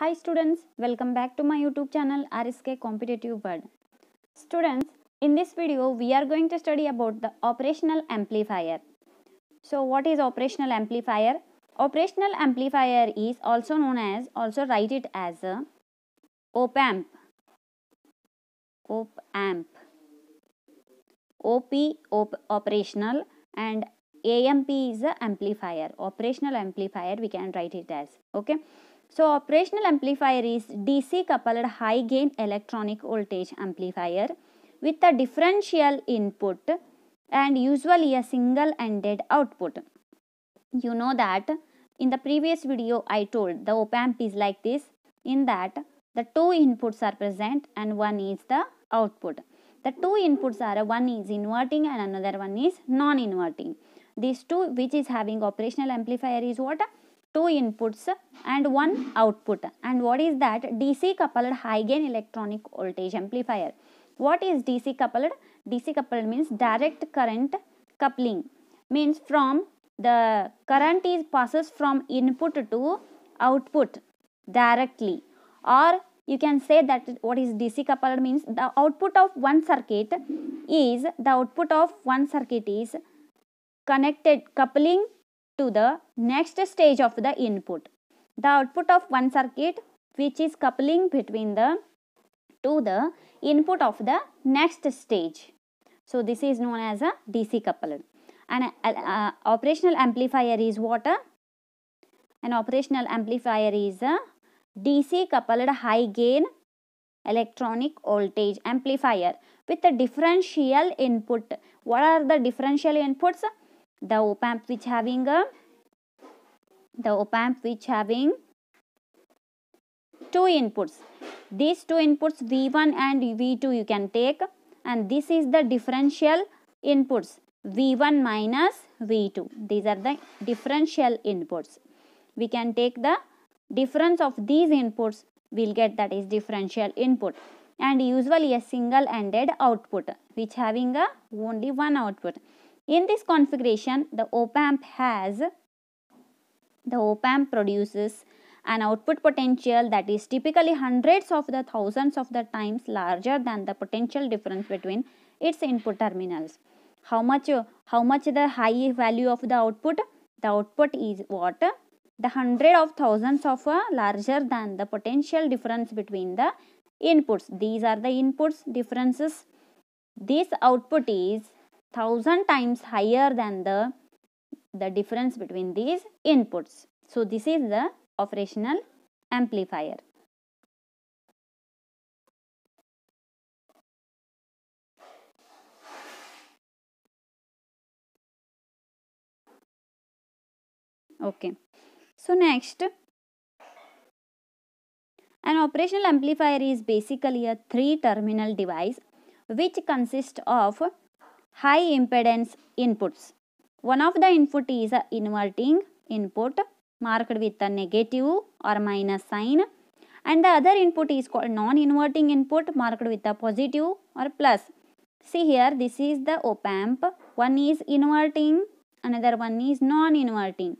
Hi students, welcome back to my YouTube channel RSK Competitive World. Students, in this video we are going to study about the operational amplifier. So what is operational amplifier? Operational amplifier is also known as, also write it as a op amp. Op amp. OP, op operational and AMP is a amplifier. Operational amplifier we can write it as. Okay. So operational amplifier is DC coupled high gain electronic voltage amplifier with a differential input and usually a single ended output. You know that in the previous video I told the op amp is like this in that the two inputs are present and one is the output. The two inputs are one is inverting and another one is non-inverting. These two which is having operational amplifier is what? two inputs and one output and what is that DC coupled high gain electronic voltage amplifier. What is DC coupled? DC coupled means direct current coupling means from the current is passes from input to output directly or you can say that what is DC coupled means the output of one circuit is the output of one circuit is connected coupling to the next stage of the input. The output of one circuit which is coupling between the to the input of the next stage. So this is known as a DC coupler. An uh, uh, operational amplifier is what? A, an operational amplifier is a DC coupled high gain electronic voltage amplifier with a differential input. What are the differential inputs? the op amp which having a the op amp which having two inputs these two inputs v1 and v2 you can take and this is the differential inputs v1 minus v2 these are the differential inputs we can take the difference of these inputs we'll get that is differential input and usually a single ended output which having a only one output in this configuration, the op-amp has, the op-amp produces an output potential that is typically hundreds of the thousands of the times larger than the potential difference between its input terminals. How much, how much the high value of the output? The output is what? The hundred of thousands of uh, larger than the potential difference between the inputs. These are the inputs differences. This output is thousand times higher than the the difference between these inputs. So this is the operational amplifier. Okay. So next an operational amplifier is basically a three terminal device which consists of high impedance inputs. One of the input is a inverting input marked with a negative or minus sign and the other input is called non-inverting input marked with a positive or plus. See here this is the op-amp. One is inverting, another one is non-inverting.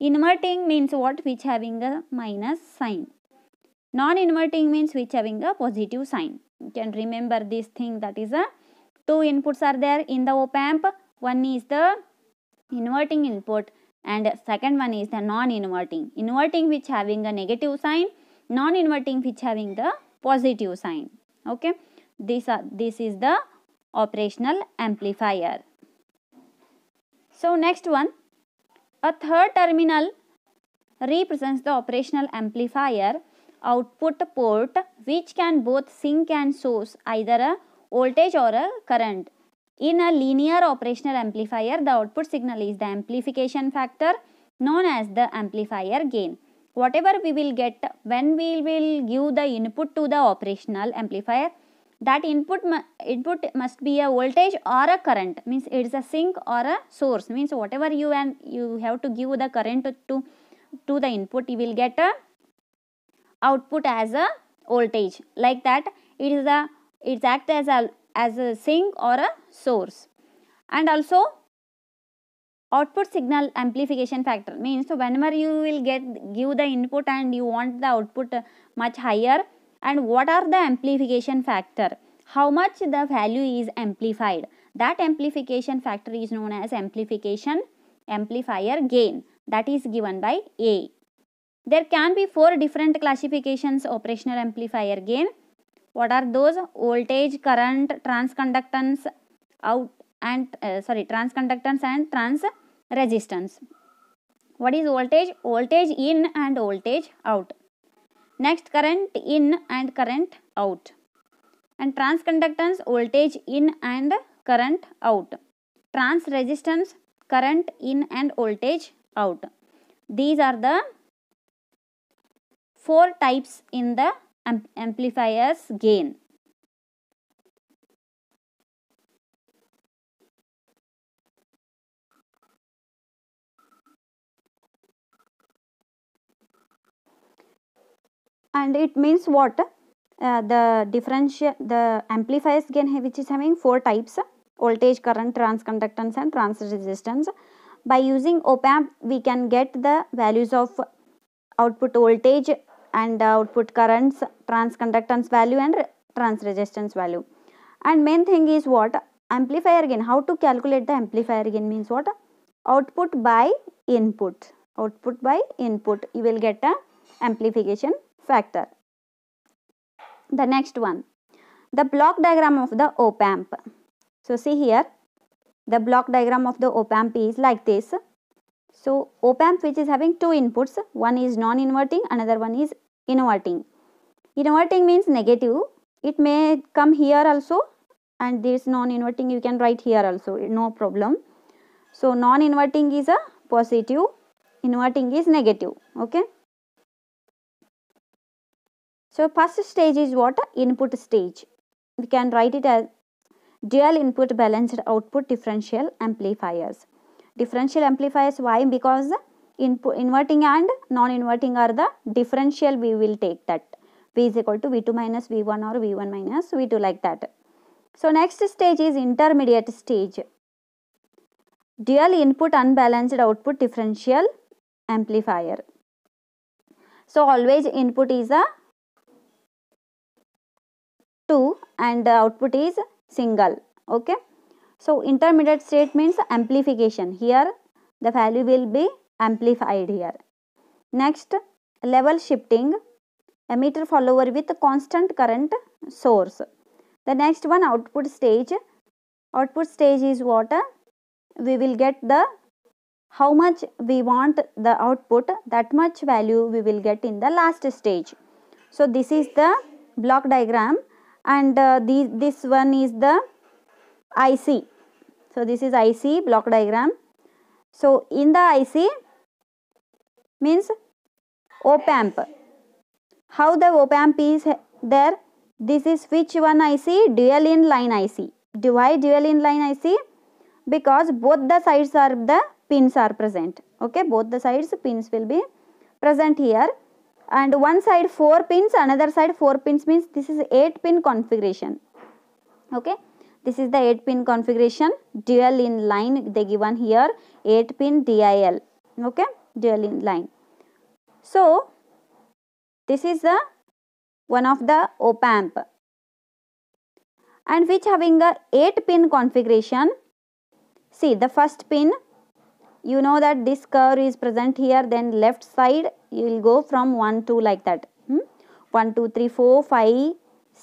Inverting means what? Which having a minus sign. Non-inverting means which having a positive sign. You can remember this thing that is a two inputs are there in the op amp one is the inverting input and second one is the non-inverting inverting which having a negative sign non-inverting which having the positive sign okay this are this is the operational amplifier so next one a third terminal represents the operational amplifier output port which can both sync and source either a voltage or a current. In a linear operational amplifier, the output signal is the amplification factor known as the amplifier gain. Whatever we will get when we will give the input to the operational amplifier, that input, input must be a voltage or a current means it is a sink or a source means whatever you and you have to give the current to, to the input you will get a output as a voltage like that it is the it acts as a, as a sink or a source and also output signal amplification factor means so whenever you will get give the input and you want the output much higher and what are the amplification factor how much the value is amplified that amplification factor is known as amplification amplifier gain that is given by A. There can be four different classifications operational amplifier gain what are those voltage current transconductance out and uh, sorry transconductance and trans resistance what is voltage voltage in and voltage out next current in and current out and transconductance voltage in and current out trans resistance current in and voltage out these are the four types in the Amplifiers gain. And it means what? Uh, the differential, the amplifiers gain which is having four types voltage, current, transconductance and trans resistance. By using op amp we can get the values of output voltage, and uh, output currents, transconductance value and transresistance value. And main thing is what? Amplifier gain. How to calculate the amplifier gain means what? Output by input. Output by input. You will get a amplification factor. The next one. The block diagram of the op-amp. So see here. The block diagram of the op-amp is like this. So op-amp which is having two inputs, one is non-inverting, another one is inverting. Inverting means negative. It may come here also and this non-inverting you can write here also no problem. So non-inverting is a positive, inverting is negative. Okay. So first stage is what? Input stage. We can write it as dual input balanced output differential amplifiers. Differential amplifiers why? Because input inverting and non-inverting are the differential we will take that v is equal to v2 minus v1 or v1 minus v2 like that. So next stage is intermediate stage. Dual input unbalanced output differential amplifier. So always input is a 2 and the output is single okay. So intermediate state means amplification here the value will be amplified here. Next, level shifting emitter follower with constant current source. The next one output stage. Output stage is what? We will get the how much we want the output that much value we will get in the last stage. So this is the block diagram and uh, the, this one is the IC. So this is IC block diagram. So in the IC means op-amp. How the op-amp is there? This is which one IC? Dual inline IC. Why dual inline IC? Because both the sides are the pins are present. Okay, both the sides pins will be present here. And one side 4 pins, another side 4 pins means this is 8 pin configuration. Okay, this is the 8 pin configuration. Dual inline they given here 8 pin DIL. Okay, dual inline. So, this is the one of the op amp and which having a 8 pin configuration. See the first pin you know that this curve is present here then left side you will go from 1 2 like that hmm? 1 2 3 4 5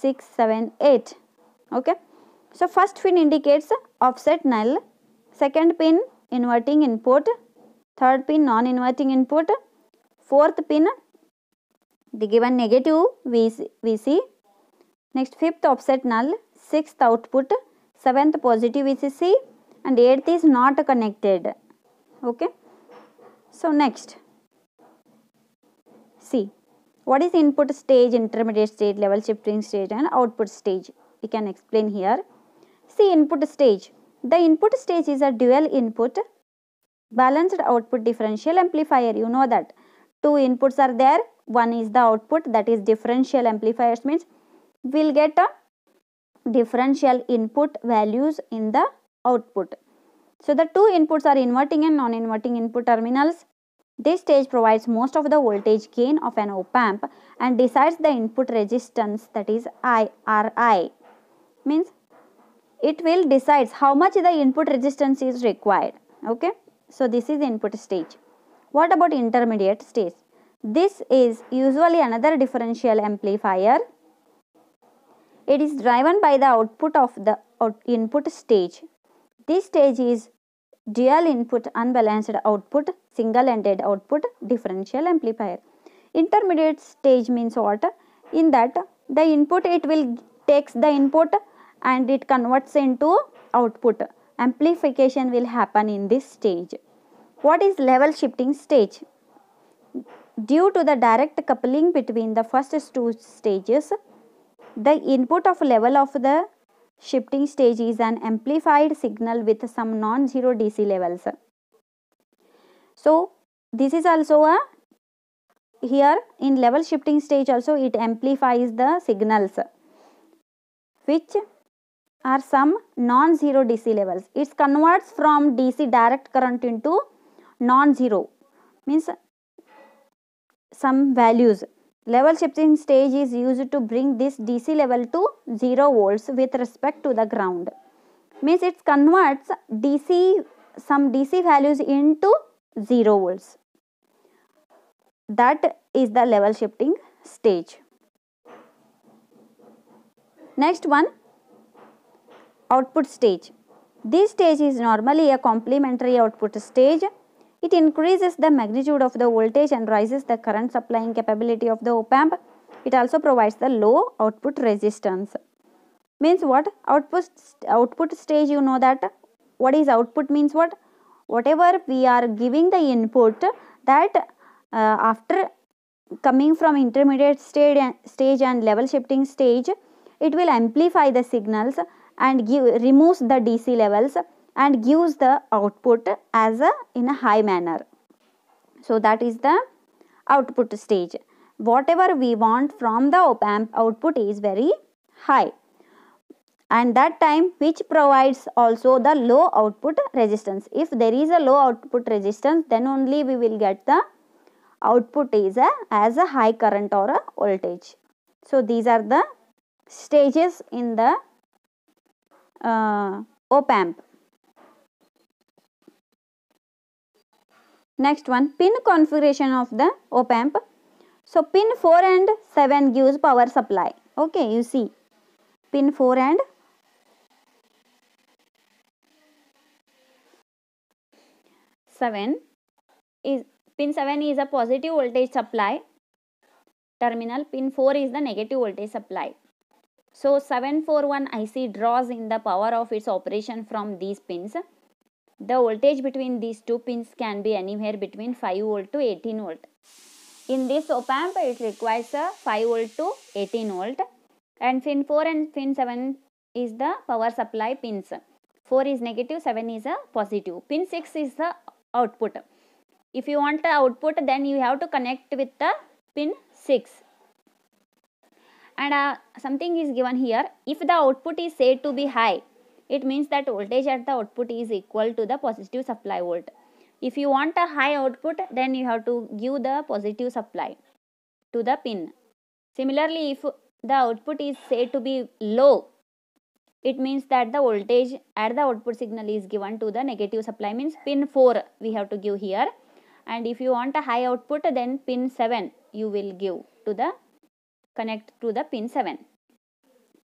6 7 8 okay. So first pin indicates offset null second pin inverting input third pin non-inverting input Fourth pin, the given negative VC, VC. Next, fifth offset null, sixth output, seventh positive VCC and eighth is not connected. Okay. So, next, see what is input stage, intermediate stage, level shifting stage and output stage. We can explain here. See input stage. The input stage is a dual input balanced output differential amplifier. You know that two inputs are there one is the output that is differential amplifiers means we'll get a differential input values in the output so the two inputs are inverting and non-inverting input terminals this stage provides most of the voltage gain of an op-amp and decides the input resistance that is IRI means it will decides how much the input resistance is required okay so this is input stage what about intermediate stage? This is usually another differential amplifier. It is driven by the output of the input stage. This stage is dual input unbalanced output, single-ended output differential amplifier. Intermediate stage means what? In that the input it will takes the input and it converts into output. Amplification will happen in this stage. What is level shifting stage? Due to the direct coupling between the first two stages, the input of level of the shifting stage is an amplified signal with some non-zero DC levels. So, this is also a here in level shifting stage also it amplifies the signals which are some non-zero DC levels. It converts from DC direct current into non-zero means some values. Level shifting stage is used to bring this DC level to 0 volts with respect to the ground. Means it converts DC some DC values into 0 volts. That is the level shifting stage. Next one output stage. This stage is normally a complementary output stage it increases the magnitude of the voltage and rises the current supplying capability of the op-amp. It also provides the low output resistance. Means what? Output, output stage you know that. What is output means what? Whatever we are giving the input that uh, after coming from intermediate stage and, stage and level shifting stage, it will amplify the signals and give, removes the DC levels and gives the output as a in a high manner so that is the output stage whatever we want from the op amp output is very high and that time which provides also the low output resistance if there is a low output resistance then only we will get the output is a, as a high current or a voltage so these are the stages in the uh, op amp Next one, pin configuration of the op-amp. So, pin 4 and 7 gives power supply. Okay, you see. Pin 4 and seven is pin 7 is a positive voltage supply terminal pin 4 is the negative voltage supply so 741 ic draws in the power of its operation from these pins the voltage between these two pins can be anywhere between 5 volt to 18 volt. In this op amp, it requires a 5 volt to 18 volt. And pin 4 and pin 7 is the power supply pins. 4 is negative, 7 is a positive. Pin 6 is the output. If you want the output, then you have to connect with the pin 6. And uh, something is given here. If the output is said to be high, it means that voltage at the output is equal to the positive supply volt. If you want a high output then you have to give the positive supply to the pin. Similarly, if the output is said to be low, it means that the voltage at the output signal is given to the negative supply means pin 4 we have to give here and if you want a high output then pin 7 you will give to the connect to the pin 7.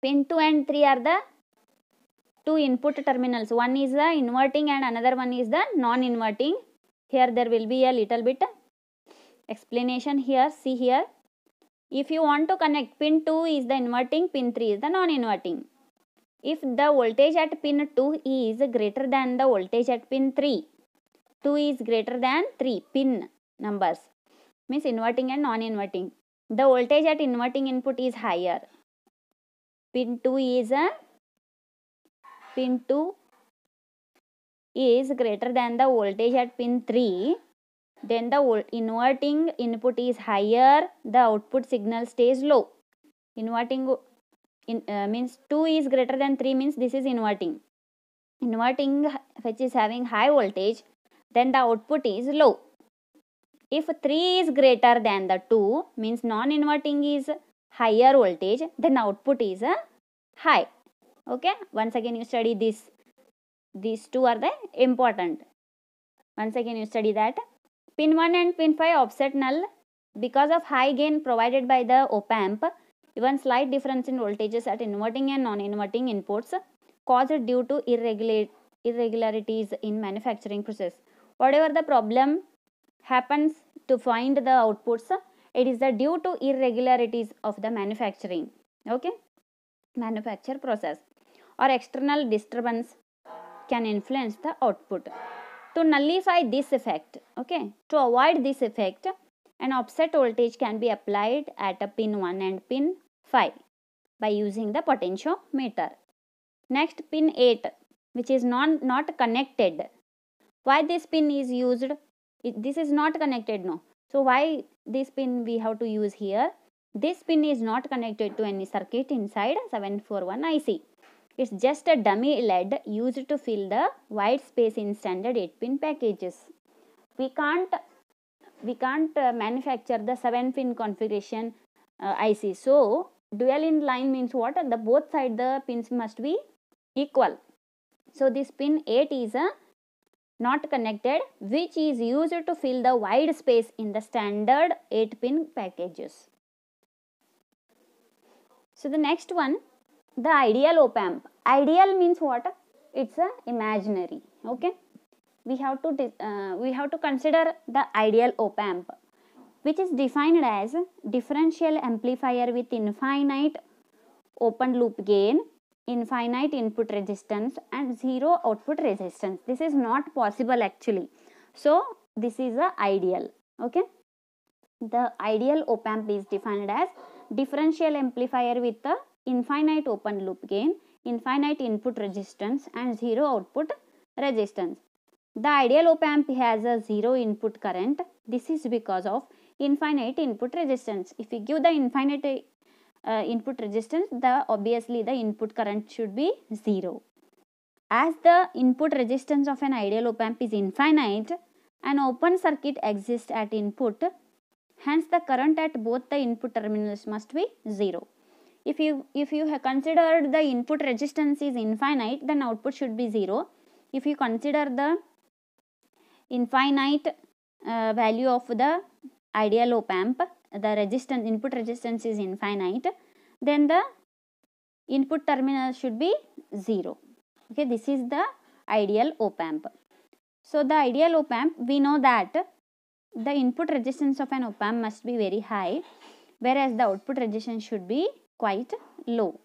Pin 2 and 3 are the two input terminals one is the inverting and another one is the non-inverting here there will be a little bit explanation here see here if you want to connect pin 2 is the inverting pin 3 is the non-inverting if the voltage at pin 2 is greater than the voltage at pin 3 2 is greater than 3 pin numbers means inverting and non-inverting the voltage at inverting input is higher pin 2 is a pin 2 is greater than the voltage at pin 3 then the inverting input is higher the output signal stays low inverting in, uh, means 2 is greater than 3 means this is inverting inverting which is having high voltage then the output is low if 3 is greater than the 2 means non inverting is higher voltage then output is uh, high okay once again you study this these two are the important once again you study that pin 1 and pin 5 offset null because of high gain provided by the op amp even slight difference in voltages at inverting and non-inverting inputs caused due to irregular irregularities in manufacturing process whatever the problem happens to find the outputs it is the due to irregularities of the manufacturing okay manufacture process or external disturbance can influence the output. To nullify this effect, okay, to avoid this effect, an offset voltage can be applied at a pin 1 and pin 5 by using the potentiometer. Next pin 8 which is non, not connected. Why this pin is used? It, this is not connected no. So why this pin we have to use here? This pin is not connected to any circuit inside 741 IC. It's just a dummy lead used to fill the white space in standard 8-pin packages. We can't we can't uh, manufacture the 7-pin configuration uh, IC. So, dual in line means what? The both side the pins must be equal. So, this pin 8 is a uh, not connected which is used to fill the wide space in the standard 8 pin packages. So the next one the ideal op amp ideal means what it's a imaginary okay we have to uh, we have to consider the ideal op amp which is defined as differential amplifier with infinite open loop gain infinite input resistance and zero output resistance this is not possible actually so this is the ideal okay the ideal op amp is defined as differential amplifier with the infinite open loop gain, infinite input resistance and zero output resistance. The ideal op amp has a zero input current. This is because of infinite input resistance. If we give the infinite uh, input resistance, the obviously the input current should be zero. As the input resistance of an ideal op amp is infinite, an open circuit exists at input. Hence, the current at both the input terminals must be zero if you if you consider the input resistance is infinite then output should be 0 if you consider the infinite uh, value of the ideal op amp the resistance input resistance is infinite then the input terminal should be 0 okay this is the ideal op amp so the ideal op amp we know that the input resistance of an op amp must be very high whereas the output resistance should be quite low.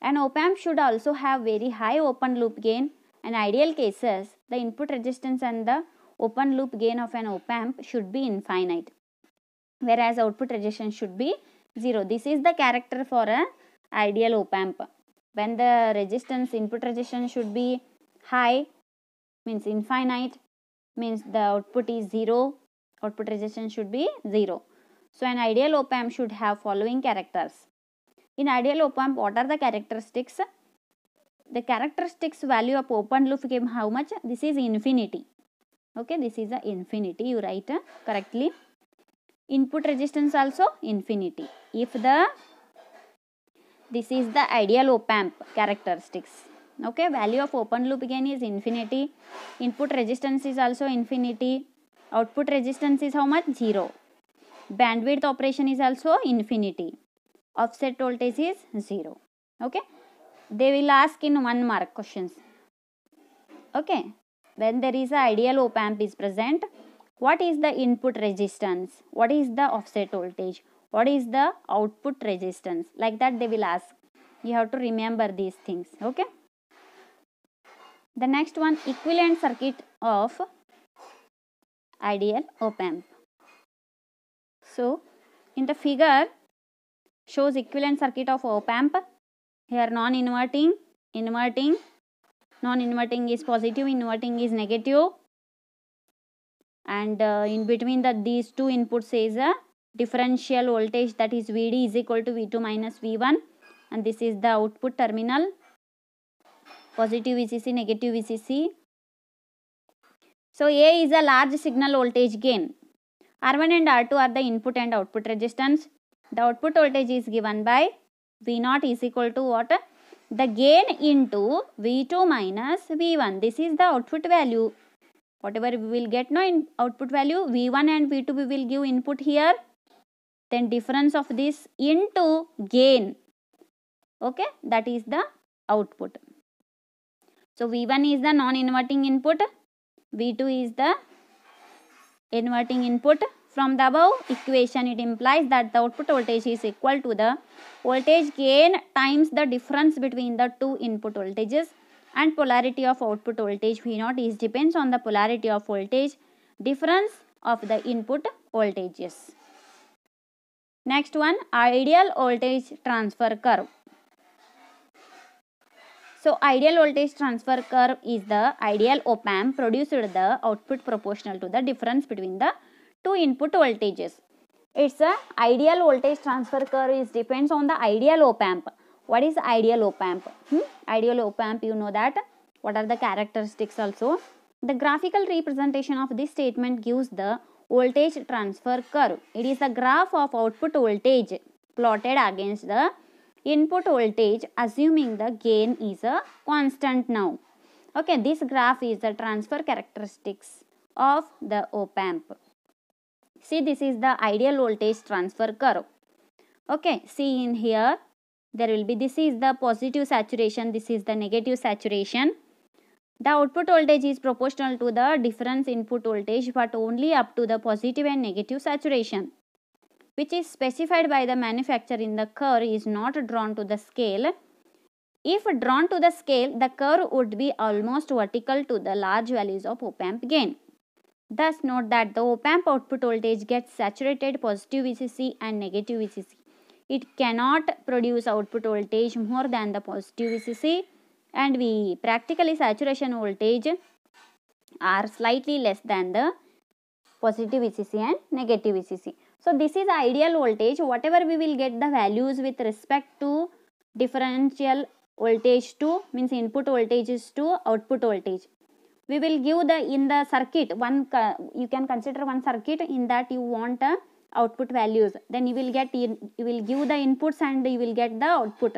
An op-amp should also have very high open loop gain and ideal cases the input resistance and the open loop gain of an op-amp should be infinite whereas output resistance should be 0. This is the character for an ideal op-amp. When the resistance input resistance should be high means infinite means the output is 0 output resistance should be 0. So an ideal op-amp should have following characters. In ideal op amp, what are the characteristics? The characteristics value of open loop gain how much? This is infinity. Okay, this is the infinity. You write uh, correctly. Input resistance also infinity. If the this is the ideal op amp characteristics okay value of open loop gain is infinity input resistance is also infinity output resistance is how much zero bandwidth operation is also infinity offset voltage is 0 okay they will ask in one mark questions okay when there is a ideal op amp is present what is the input resistance what is the offset voltage what is the output resistance like that they will ask you have to remember these things okay the next one equivalent circuit of ideal op amp so in the figure shows equivalent circuit of op amp. Here non-inverting, inverting, non-inverting is positive, inverting is negative. And uh, in between that these two inputs is a differential voltage that is Vd is equal to V2 minus V1 and this is the output terminal positive VCC negative VCC so A is a large signal voltage gain R1 and R2 are the input and output resistance the output voltage is given by V0 is equal to what? The gain into V2 minus V1. This is the output value. Whatever we will get no in output value V1 and V2 we will give input here. Then difference of this into gain. Okay. That is the output. So V1 is the non-inverting input. V2 is the inverting input from the above equation, it implies that the output voltage is equal to the voltage gain times the difference between the two input voltages and polarity of output voltage v naught is depends on the polarity of voltage difference of the input voltages. Next one, ideal voltage transfer curve. So ideal voltage transfer curve is the ideal op amp produced the output proportional to the difference between the to input voltages. Its a ideal voltage transfer curve is depends on the ideal op amp. What is ideal op amp? Hmm? Ideal op amp you know that. What are the characteristics also? The graphical representation of this statement gives the voltage transfer curve. It is a graph of output voltage plotted against the input voltage assuming the gain is a constant now. Okay, this graph is the transfer characteristics of the op-amp. See this is the ideal voltage transfer curve. Okay, see in here there will be this is the positive saturation, this is the negative saturation. The output voltage is proportional to the difference input voltage but only up to the positive and negative saturation which is specified by the manufacturer in the curve is not drawn to the scale. If drawn to the scale, the curve would be almost vertical to the large values of op-amp gain. Thus note that the op-amp output voltage gets saturated positive VCC and negative VCC. It cannot produce output voltage more than the positive VCC and we Practically saturation voltage are slightly less than the positive VCC and negative VCC. So this is ideal voltage whatever we will get the values with respect to differential voltage to means input voltages to output voltage we will give the in the circuit one uh, you can consider one circuit in that you want the uh, output values then you will get you will give the inputs and you will get the output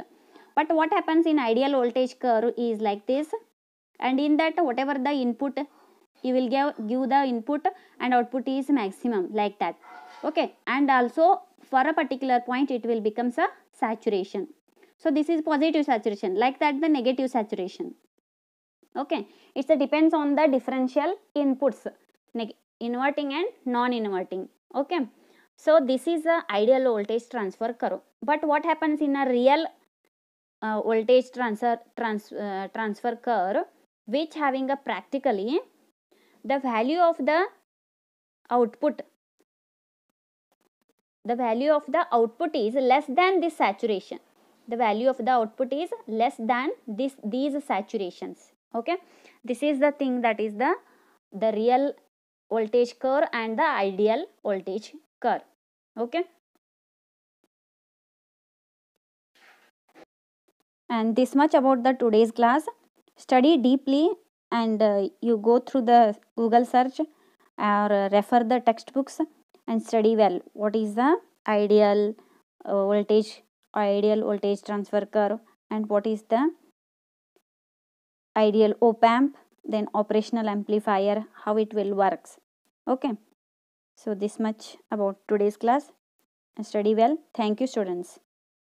but what happens in ideal voltage curve is like this and in that whatever the input you will give give the input and output is maximum like that okay and also for a particular point it will becomes a saturation so this is positive saturation like that the negative saturation okay it depends on the differential inputs like inverting and non inverting okay so this is the ideal voltage transfer curve but what happens in a real uh, voltage transfer trans, uh, transfer curve which having a practically the value of the output the value of the output is less than this saturation the value of the output is less than this these saturations okay this is the thing that is the the real voltage curve and the ideal voltage curve okay and this much about the today's class study deeply and uh, you go through the google search or uh, refer the textbooks and study well what is the ideal uh, voltage ideal voltage transfer curve and what is the ideal op amp then operational amplifier how it will works okay so this much about today's class study well thank you students